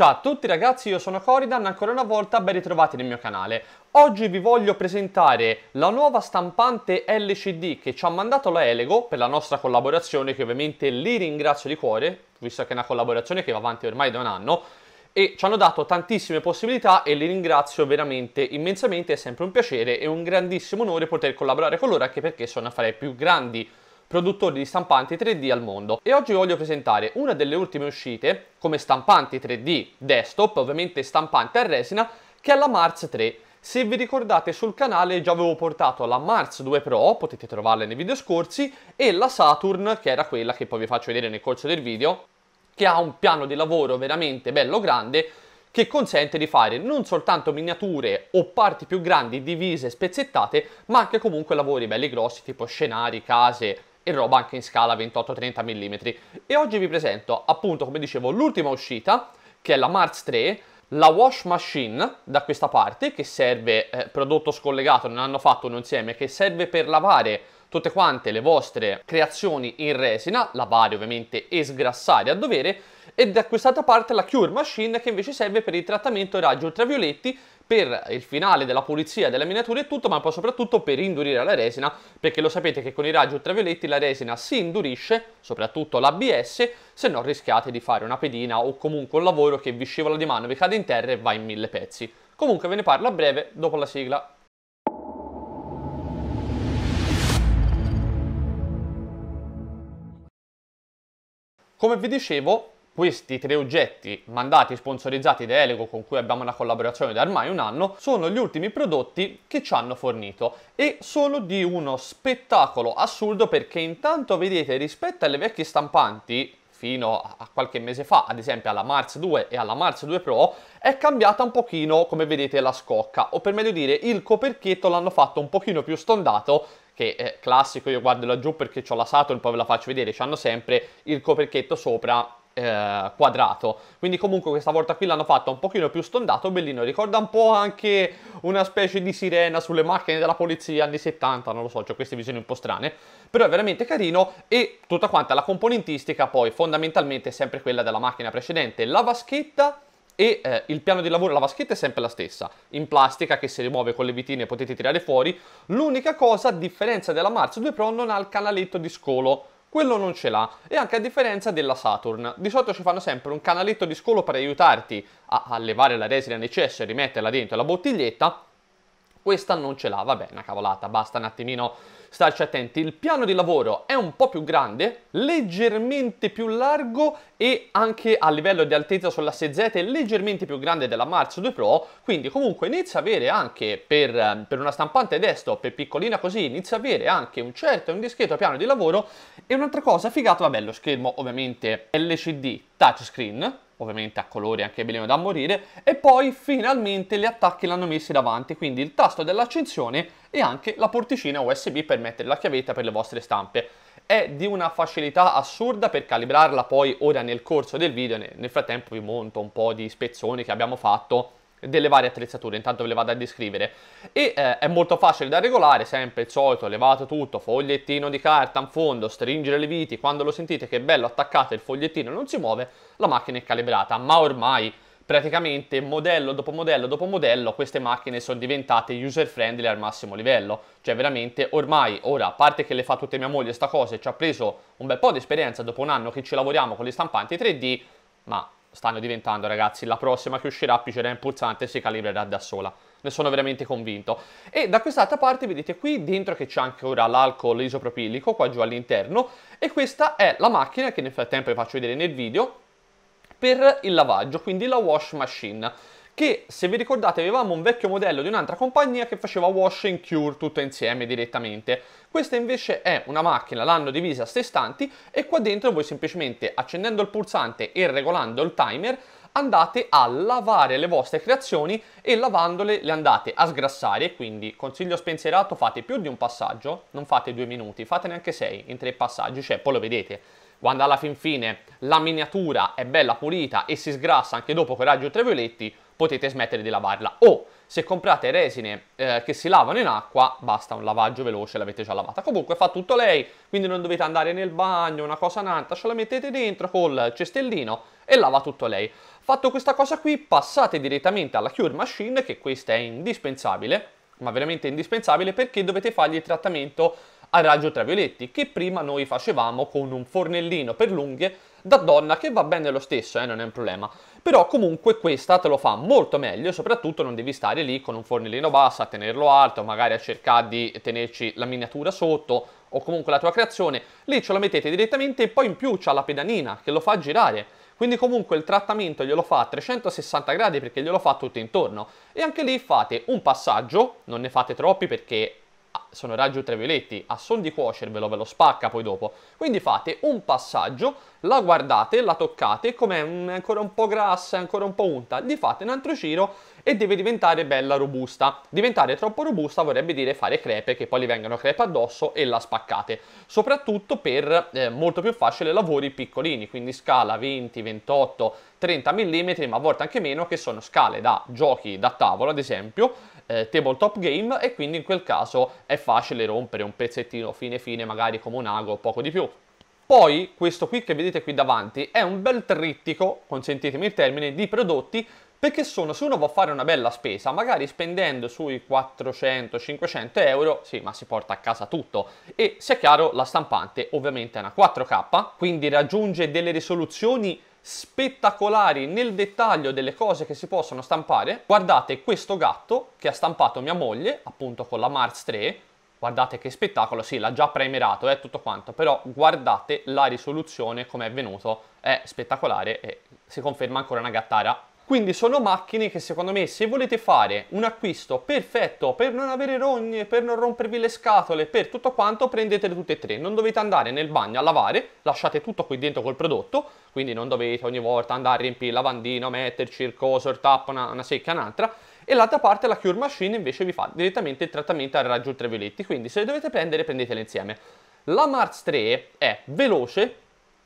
Ciao a tutti ragazzi, io sono Coridan, ancora una volta ben ritrovati nel mio canale. Oggi vi voglio presentare la nuova stampante LCD che ci ha mandato la Elego per la nostra collaborazione, che ovviamente li ringrazio di cuore, visto che è una collaborazione che va avanti ormai da un anno, e ci hanno dato tantissime possibilità e li ringrazio veramente immensamente, è sempre un piacere e un grandissimo onore poter collaborare con loro, anche perché sono fra i più grandi produttori di stampanti 3D al mondo e oggi voglio presentare una delle ultime uscite come stampanti 3D desktop, ovviamente stampante a resina, che è la Mars 3. Se vi ricordate sul canale già avevo portato la Mars 2 Pro, potete trovarla nei video scorsi, e la Saturn, che era quella che poi vi faccio vedere nel corso del video, che ha un piano di lavoro veramente bello grande, che consente di fare non soltanto miniature o parti più grandi divise e spezzettate, ma anche comunque lavori belli grossi tipo scenari, case, e roba anche in scala 28-30 mm. E oggi vi presento, appunto, come dicevo, l'ultima uscita, che è la Mars 3, la wash machine da questa parte, che serve, eh, prodotto scollegato, non hanno fatto un insieme, che serve per lavare tutte quante le vostre creazioni in resina, lavare ovviamente e sgrassare a dovere, e da quest'altra parte la Cure Machine che invece serve per il trattamento raggi ultravioletti per il finale della pulizia delle miniature e tutto, ma poi soprattutto per indurire la resina, perché lo sapete che con i raggi ultravioletti la resina si indurisce, soprattutto l'ABS, se no rischiate di fare una pedina o comunque un lavoro che vi scivola di mano, vi cade in terra e va in mille pezzi. Comunque ve ne parlo a breve dopo la sigla. Come vi dicevo, questi tre oggetti mandati e sponsorizzati da Elego con cui abbiamo una collaborazione da ormai un anno sono gli ultimi prodotti che ci hanno fornito e sono di uno spettacolo assurdo perché intanto vedete rispetto alle vecchie stampanti fino a qualche mese fa, ad esempio alla Mars 2 e alla Mars 2 Pro, è cambiata un pochino, come vedete, la scocca, o per meglio dire, il coperchietto l'hanno fatto un pochino più stondato, che è classico, io guardo laggiù perché ho la Saturn, poi ve la faccio vedere, c'hanno sempre il coperchietto sopra eh, quadrato. Quindi comunque questa volta qui l'hanno fatto un pochino più stondato, bellino. Ricorda un po' anche una specie di sirena sulle macchine della polizia anni 70, non lo so, ho queste visioni un po' strane. Però è veramente carino e tutta quanta la componentistica poi fondamentalmente è sempre quella della macchina precedente. La vaschetta e eh, il piano di lavoro, la vaschetta è sempre la stessa, in plastica che si rimuove con le vitine potete tirare fuori, l'unica cosa a differenza della Mars 2 Pro non ha il canaletto di scolo, quello non ce l'ha. E anche a differenza della Saturn, di solito ci fanno sempre un canaletto di scolo per aiutarti a, a levare la resina in eccesso e rimetterla dentro la bottiglietta, questa non ce l'ha, vabbè, una cavolata, basta un attimino starci attenti. Il piano di lavoro è un po' più grande, leggermente più largo e anche a livello di altezza sulla 6 Z è leggermente più grande della Marz 2 Pro, quindi comunque inizia a avere anche per, ehm, per una stampante desktop e piccolina così, inizia a avere anche un certo e un discreto piano di lavoro. E un'altra cosa figata, vabbè, lo schermo ovviamente LCD touchscreen, ovviamente a colori anche bello da morire, e poi finalmente le attacche l'hanno messi davanti, quindi il tasto dell'accensione e anche la porticina USB per mettere la chiavetta per le vostre stampe. È di una facilità assurda per calibrarla poi ora nel corso del video, nel frattempo vi monto un po' di spezzoni che abbiamo fatto delle varie attrezzature, intanto ve le vado a descrivere e eh, è molto facile da regolare, sempre il solito, levato tutto, fogliettino di carta in fondo, stringere le viti, quando lo sentite che è bello attaccate il fogliettino non si muove, la macchina è calibrata, ma ormai praticamente modello dopo modello dopo modello queste macchine sono diventate user friendly al massimo livello cioè veramente ormai ora a parte che le fa tutte mia moglie sta cosa e ci ha preso un bel po' di esperienza dopo un anno che ci lavoriamo con le stampanti 3D ma stanno diventando, ragazzi. La prossima che uscirà piccerà in pulsante si calibrerà da sola. Ne sono veramente convinto. E da quest'altra parte vedete qui dentro che c'è anche ora l'alcol isopropilico qua giù all'interno e questa è la macchina che nel frattempo vi faccio vedere nel video per il lavaggio, quindi la wash machine che se vi ricordate avevamo un vecchio modello di un'altra compagnia che faceva wash and cure tutto insieme direttamente. Questa invece è una macchina, l'hanno divisa a sé stanti e qua dentro voi semplicemente accendendo il pulsante e regolando il timer andate a lavare le vostre creazioni e lavandole le andate a sgrassare quindi consiglio spensierato fate più di un passaggio non fate due minuti fatene anche sei in tre passaggi cioè poi lo vedete quando alla fin fine la miniatura è bella pulita e si sgrassa anche dopo con i raggi ultravioletti potete smettere di lavarla o se comprate resine eh, che si lavano in acqua basta un lavaggio veloce l'avete già lavata comunque fa tutto lei quindi non dovete andare nel bagno una cosa nanta, ce la mettete dentro col cestellino e lava tutto lei fatto questa cosa qui passate direttamente alla cure machine che questa è indispensabile ma veramente indispensabile perché dovete fargli il trattamento a raggio ultravioletti che prima noi facevamo con un fornellino per l'unghie da donna che va bene lo stesso, eh, non è un problema. Però comunque questa te lo fa molto meglio, soprattutto non devi stare lì con un fornellino basso a tenerlo alto, magari a cercare di tenerci la miniatura sotto o comunque la tua creazione. Lì ce lo mettete direttamente e poi in più c'ha la pedanina che lo fa girare. Quindi comunque il trattamento glielo fa a 360 gradi perché glielo fa tutto intorno. E anche lì fate un passaggio, non ne fate troppi perché sono raggi ultravioletti, a son di cuocervelo ve lo spacca poi dopo. Quindi fate un passaggio, la guardate, la toccate, com'è ancora un po' grassa, ancora un po' unta, gli fate un altro giro e deve diventare bella robusta. Diventare troppo robusta vorrebbe dire fare crepe, che poi gli vengano crepe addosso e la spaccate. Soprattutto per eh, molto più facile lavori piccolini, quindi scala 20, 28, 30 mm, ma a volte anche meno, che sono scale da giochi da tavolo ad esempio, eh, tabletop game e quindi in quel caso è facile rompere un pezzettino fine fine magari come un ago o poco di più. Poi questo qui che vedete qui davanti è un bel trittico, consentitemi il termine, di prodotti perché sono se uno va a fare una bella spesa, magari spendendo sui 400-500 euro, sì, ma si porta a casa tutto. E sia chiaro, la stampante ovviamente è una 4K, quindi raggiunge delle risoluzioni spettacolari nel dettaglio delle cose che si possono stampare. Guardate questo gatto che ha stampato mia moglie, appunto con la Mars 3, guardate che spettacolo, sì, l'ha già premerato, è eh, tutto quanto, però guardate la risoluzione, come è venuto, è spettacolare e si conferma ancora una gattara quindi sono macchine che secondo me se volete fare un acquisto perfetto per non avere rogne, per non rompervi le scatole, per tutto quanto, prendetele tutte e tre. Non dovete andare nel bagno a lavare, lasciate tutto qui dentro col prodotto, quindi non dovete ogni volta andare a riempire il lavandino, metterci il coso, il tappo, una, una secca, un'altra. E l'altra parte, la Cure Machine, invece vi fa direttamente il trattamento al raggio ultravioletti, quindi se le dovete prendere prendetele insieme. La Mars 3 è veloce,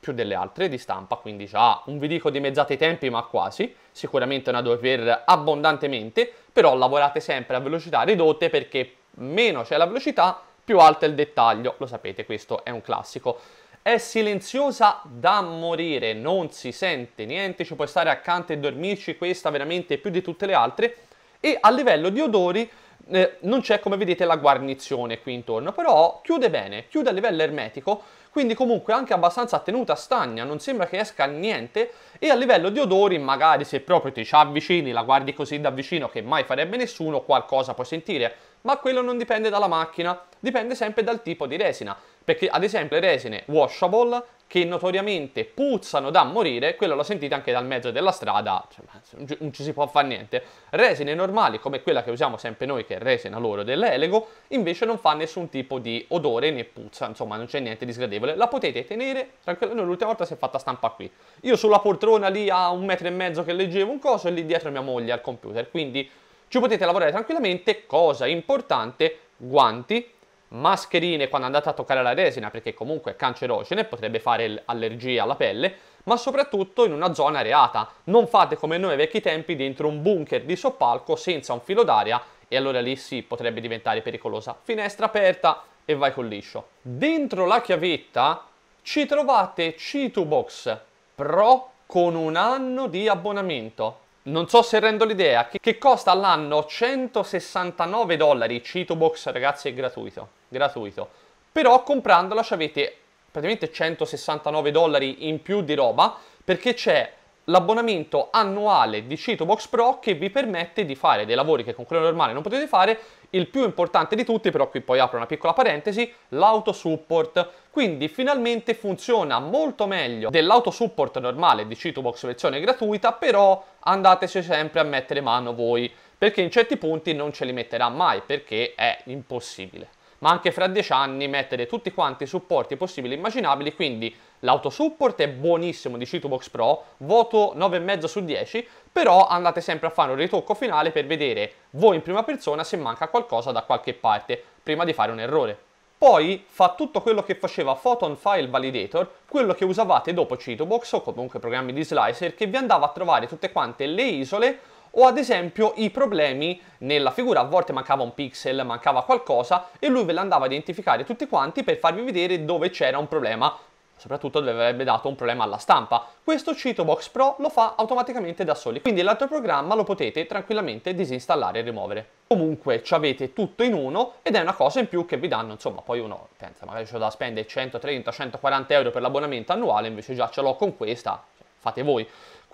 più delle altre di stampa, quindi già non vi dico dimezzate i tempi, ma quasi, sicuramente una 2 per abbondantemente, però lavorate sempre a velocità ridotte perché meno c'è la velocità, più alto è il dettaglio, lo sapete, questo è un classico. È silenziosa da morire, non si sente niente, ci puoi stare accanto e dormirci, questa veramente più di tutte le altre. E a livello di odori eh, non c'è come vedete la guarnizione qui intorno, però chiude bene, chiude a livello ermetico, quindi comunque anche abbastanza tenuta stagna, non sembra che esca niente e a livello di odori magari se proprio ti ci avvicini, la guardi così da vicino che mai farebbe nessuno, qualcosa puoi sentire, ma quello non dipende dalla macchina, dipende sempre dal tipo di resina. Perché ad esempio le resine washable che notoriamente puzzano da morire, quello lo sentite anche dal mezzo della strada, cioè, non ci si può fare niente. Resine normali, come quella che usiamo sempre noi, che è resina loro dell'elego, invece non fa nessun tipo di odore né puzza, insomma non c'è niente di sgradevole. La potete tenere tranquillamente, l'ultima volta si è fatta stampa qui. Io sulla poltrona lì a un metro e mezzo che leggevo un coso e lì dietro mia moglie al computer, quindi ci potete lavorare tranquillamente, cosa importante, guanti, mascherine quando andate a toccare la resina perché comunque è cancerogena e potrebbe fare allergie alla pelle, ma soprattutto in una zona areata. Non fate come noi ai vecchi tempi dentro un bunker di soppalco senza un filo d'aria e allora lì sì potrebbe diventare pericolosa. Finestra aperta e vai col liscio. Dentro la chiavetta ci trovate C2Box Pro con un anno di abbonamento. Non so se rendo l'idea, che costa all'anno 169 dollari, Cito Box ragazzi è gratuito gratuito. Però comprandola ci avete praticamente 169 dollari in più di roba perché c'è l'abbonamento annuale di Cheatobox Pro che vi permette di fare dei lavori che con quello normale non potete fare, il più importante di tutti, però qui poi apro una piccola parentesi, l'autosupport. Quindi finalmente funziona molto meglio dell'autosupport normale di Cheatobox versione gratuita, però andateci sempre a mettere mano voi, perché in certi punti non ce li metterà mai, perché è impossibile ma anche fra dieci anni mettere tutti quanti i supporti possibili e immaginabili, quindi l'autosupport è buonissimo di Citubox Pro, voto 9,5 su 10, però andate sempre a fare un ritocco finale per vedere voi in prima persona se manca qualcosa da qualche parte, prima di fare un errore. Poi fa tutto quello che faceva Photon File Validator, quello che usavate dopo Citobox o comunque programmi di slicer che vi andava a trovare tutte quante le isole o ad esempio i problemi nella figura, a volte mancava un pixel, mancava qualcosa e lui ve l'andava a identificare tutti quanti per farvi vedere dove c'era un problema soprattutto dove avrebbe dato un problema alla stampa. Questo Citobox Pro lo fa automaticamente da soli, quindi l'altro programma lo potete tranquillamente disinstallare e rimuovere. Comunque ci avete tutto in uno ed è una cosa in più che vi danno, insomma, poi uno pensa magari c'ho da spendere 130-140 euro per l'abbonamento annuale, invece già ce l'ho con questa, cioè, fate voi.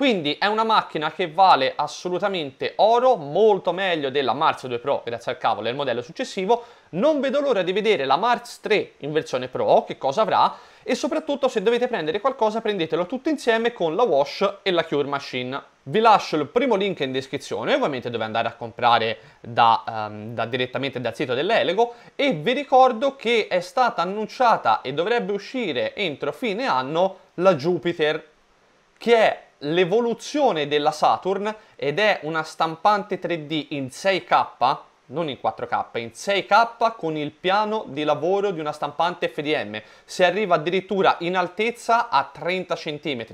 Quindi è una macchina che vale assolutamente oro, molto meglio della Mars 2 Pro, grazie al cavolo, è il modello successivo. Non vedo l'ora di vedere la Mars 3 in versione Pro, che cosa avrà, e soprattutto se dovete prendere qualcosa prendetelo tutto insieme con la Wash e la Cure Machine. Vi lascio il primo link in descrizione, ovviamente dove andare a comprare da, um, da direttamente dal sito dell'Elego e vi ricordo che è stata annunciata e dovrebbe uscire entro fine anno la Jupiter che è l'evoluzione della Saturn ed è una stampante 3D in 6K, non in 4K, in 6K con il piano di lavoro di una stampante FDM. Si arriva addirittura in altezza a 30 cm.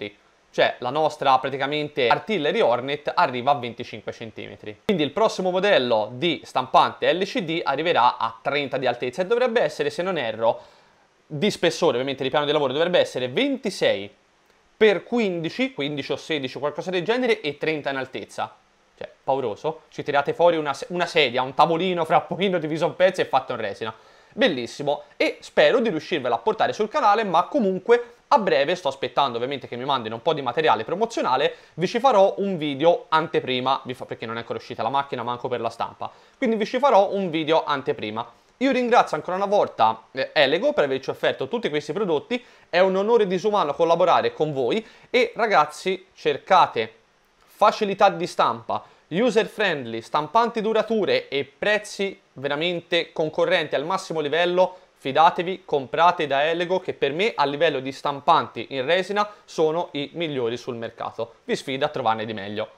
Cioè la nostra praticamente Artillery Hornet arriva a 25 cm. Quindi il prossimo modello di stampante LCD arriverà a 30 di altezza e dovrebbe essere, se non erro, di spessore, ovviamente di piano di lavoro, dovrebbe essere 26 per 15, 15 o 16 qualcosa del genere e 30 in altezza. Cioè, pauroso. Ci tirate fuori una, una sedia, un tavolino fra pochino diviso in pezzi e fatto in resina. Bellissimo e spero di riuscirvela a portare sul canale, ma comunque a breve sto aspettando ovviamente che mi mandino un po' di materiale promozionale, vi ci farò un video anteprima, perché non è ancora uscita la macchina manco per la stampa, quindi vi ci farò un video anteprima. Io ringrazio ancora una volta eh, Elego per averci offerto tutti questi prodotti, è un onore disumano collaborare con voi e ragazzi cercate facilità di stampa, user friendly, stampanti durature e prezzi veramente concorrenti al massimo livello, fidatevi, comprate da Elego che per me a livello di stampanti in resina sono i migliori sul mercato. Vi sfido a trovarne di meglio.